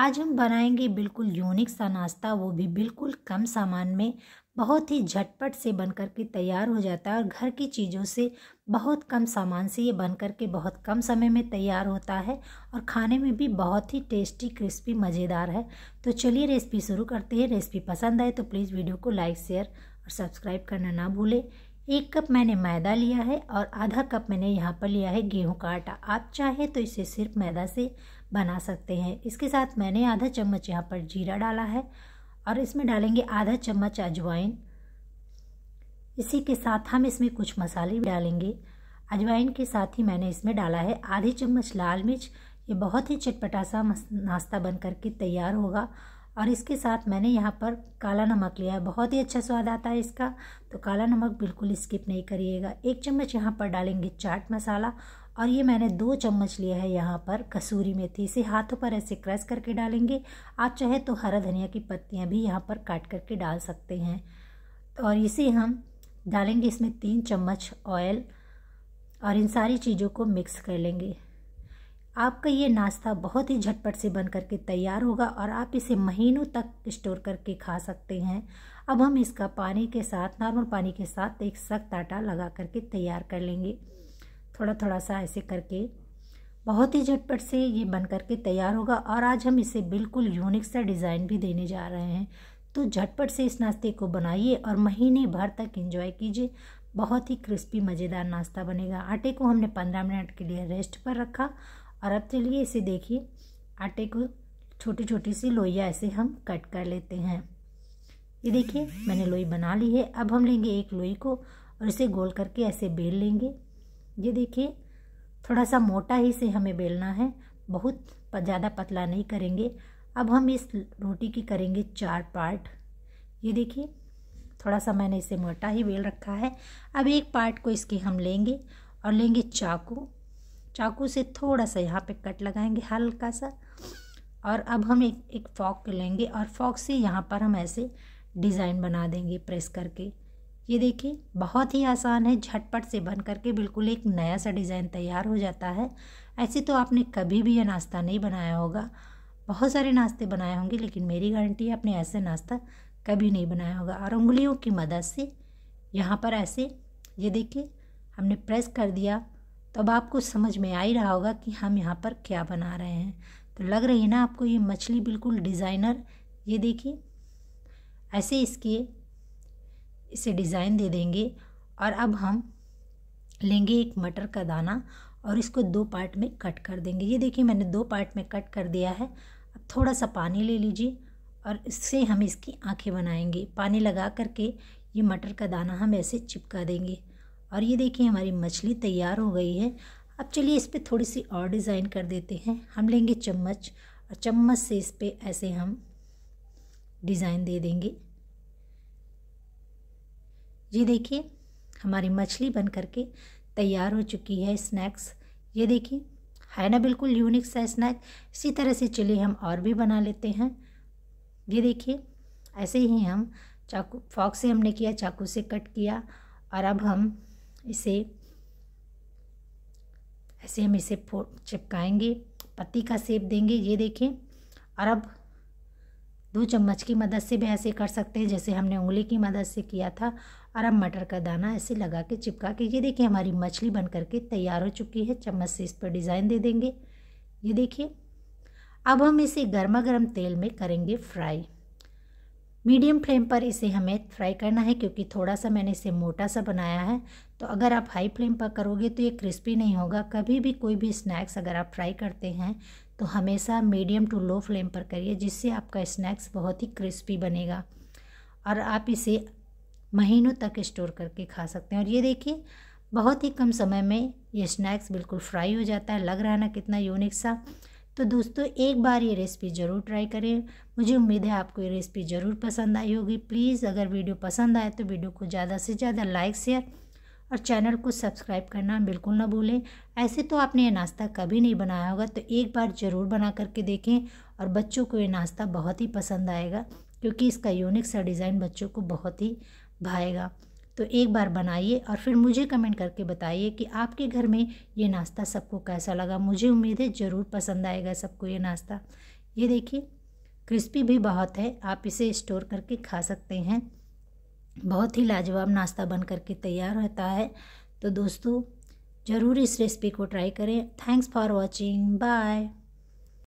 आज हम बनाएंगे बिल्कुल यूनिक सा नाश्ता वो भी बिल्कुल कम सामान में बहुत ही झटपट से बन कर के तैयार हो जाता है और घर की चीज़ों से बहुत कम सामान से ये बन कर के बहुत कम समय में तैयार होता है और खाने में भी बहुत ही टेस्टी क्रिस्पी मज़ेदार है तो चलिए रेसिपी शुरू करते हैं रेसिपी पसंद आए तो प्लीज़ वीडियो को लाइक शेयर और सब्सक्राइब करना ना भूलें एक कप मैंने मैदा लिया है और आधा कप मैंने यहाँ पर लिया है गेहूं का आटा आप चाहें तो इसे सिर्फ मैदा से बना सकते हैं इसके साथ मैंने आधा चम्मच यहाँ पर जीरा डाला है और इसमें डालेंगे आधा चम्मच अजवाइन इसी के साथ हम इसमें कुछ मसाले भी डालेंगे अजवाइन के साथ ही मैंने इसमें डाला है आधी चम्मच लाल मिर्च ये बहुत ही चटपटा सा नाश्ता बन करके तैयार होगा और इसके साथ मैंने यहाँ पर काला नमक लिया है बहुत ही अच्छा स्वाद आता है इसका तो काला नमक बिल्कुल स्किप नहीं करिएगा एक चम्मच यहाँ पर डालेंगे चाट मसाला और ये मैंने दो चम्मच लिया है यहाँ पर कसूरी मेथी इसे हाथों पर ऐसे क्रश करके डालेंगे आप चाहे तो हरा धनिया की पत्तियाँ भी यहाँ पर काट करके डाल सकते हैं तो और इसे हम डालेंगे इसमें तीन चम्मच ऑयल और इन सारी चीज़ों को मिक्स कर लेंगे आपका ये नाश्ता बहुत ही झटपट से बन करके तैयार होगा और आप इसे महीनों तक स्टोर करके खा सकते हैं अब हम इसका पानी के साथ नॉर्मल पानी के साथ एक सख्त आटा लगा करके तैयार कर लेंगे थोड़ा थोड़ा सा ऐसे करके बहुत ही झटपट से ये बन करके तैयार होगा और आज हम इसे बिल्कुल यूनिक सा डिज़ाइन भी देने जा रहे हैं तो झटपट से इस नाश्ते को बनाइए और महीने भर तक इंजॉय कीजिए बहुत ही क्रिस्पी मज़ेदार नाश्ता बनेगा आटे को हमने पंद्रह मिनट के लिए रेस्ट पर रखा और अब चलिए इसे देखिए आटे को छोटी छोटी सी लोइया ऐसे हम कट कर लेते हैं ये देखिए मैंने लोई बना ली है अब हम लेंगे एक लोई को और इसे गोल करके ऐसे बेल लेंगे ये देखिए थोड़ा सा मोटा ही से हमें बेलना है बहुत ज़्यादा पतला नहीं करेंगे अब हम इस रोटी की करेंगे चार पार्ट ये देखिए थोड़ा सा मैंने इसे मोटा ही बेल रखा है अब एक पार्ट को इसके हम लेंगे और लेंगे चाकू चाकू से थोड़ा सा यहाँ पे कट लगाएंगे हल्का सा और अब हम एक एक फॉक लेंगे और फॉक से यहाँ पर हम ऐसे डिज़ाइन बना देंगे प्रेस करके ये देखिए बहुत ही आसान है झटपट से बन करके बिल्कुल एक नया सा डिज़ाइन तैयार हो जाता है ऐसे तो आपने कभी भी यह नाश्ता नहीं बनाया होगा बहुत सारे नाश्ते बनाए होंगे लेकिन मेरी गारंटी है आपने ऐसे नाश्ता कभी नहीं बनाया होगा और उंगलियों की मदद से यहाँ पर ऐसे ये देखिए हमने प्रेस कर दिया तो अब आपको समझ में आ ही रहा होगा कि हम यहाँ पर क्या बना रहे हैं तो लग रही है ना आपको ये मछली बिल्कुल डिज़ाइनर ये देखिए ऐसे इसके इसे डिज़ाइन दे देंगे और अब हम लेंगे एक मटर का दाना और इसको दो पार्ट में कट कर देंगे ये देखिए मैंने दो पार्ट में कट कर दिया है अब थोड़ा सा पानी ले लीजिए और इससे हम इसकी आंखें बनाएंगे पानी लगा करके ये मटर का दाना हम ऐसे चिपका देंगे और ये देखिए हमारी मछली तैयार हो गई है अब चलिए इस पर थोड़ी सी और डिज़ाइन कर देते हैं हम लेंगे चम्मच और चम्मच से इस पर ऐसे हम डिज़ाइन दे देंगे ये देखिए हमारी मछली बन करके तैयार हो चुकी है स्नैक्स ये देखिए है ना बिल्कुल यूनिक सा स्नैक इसी तरह से चलिए हम और भी बना लेते हैं ये देखिए ऐसे ही हम चाकू फॉक से हमने किया चाकू से कट किया और अब हम इसे ऐसे हम इसे चिपकाएंगे पत्ती का सेप देंगे ये देखें और अब दो चम्मच की मदद से भी ऐसे कर सकते हैं जैसे हमने उंगली की मदद से किया था और अब मटर का दाना ऐसे लगा के चिपका के ये देखिए हमारी मछली बन करके तैयार हो चुकी है चम्मच से इस पर डिज़ाइन दे देंगे ये देखिए अब हम इसे गर्मा गर्म तेल में करेंगे फ्राई मीडियम फ्लेम पर इसे हमें फ्राई करना है क्योंकि थोड़ा सा मैंने इसे मोटा सा बनाया है तो अगर आप हाई फ्लेम पर करोगे तो ये क्रिस्पी नहीं होगा कभी भी कोई भी स्नैक्स अगर आप फ्राई करते हैं तो हमेशा मीडियम टू लो फ्लेम पर करिए जिससे आपका स्नैक्स बहुत ही क्रिस्पी बनेगा और आप इसे महीनों तक स्टोर करके खा सकते हैं और ये देखिए बहुत ही कम समय में ये स्नैक्स बिल्कुल फ्राई हो जाता है लग रहा है ना कितना यूनिक सा तो दोस्तों एक बार ये रेसिपी ज़रूर ट्राई करें मुझे उम्मीद है आपको ये रेसिपी ज़रूर पसंद आई होगी प्लीज़ अगर वीडियो पसंद आए तो वीडियो को ज़्यादा से ज़्यादा लाइक शेयर और चैनल को सब्सक्राइब करना बिल्कुल ना भूलें ऐसे तो आपने ये नाश्ता कभी नहीं बनाया होगा तो एक बार ज़रूर बना करके देखें और बच्चों को ये नाश्ता बहुत ही पसंद आएगा क्योंकि इसका यूनिक सा डिज़ाइन बच्चों को बहुत ही भाएगा तो एक बार बनाइए और फिर मुझे कमेंट करके बताइए कि आपके घर में ये नाश्ता सबको कैसा लगा मुझे उम्मीद है ज़रूर पसंद आएगा सबको ये नाश्ता ये देखिए क्रिस्पी भी बहुत है आप इसे स्टोर करके खा सकते हैं बहुत ही लाजवाब नाश्ता बन करके तैयार रहता है तो दोस्तों ज़रूर इस रेसिपी को ट्राई करें थैंक्स फॉर वॉचिंग बाय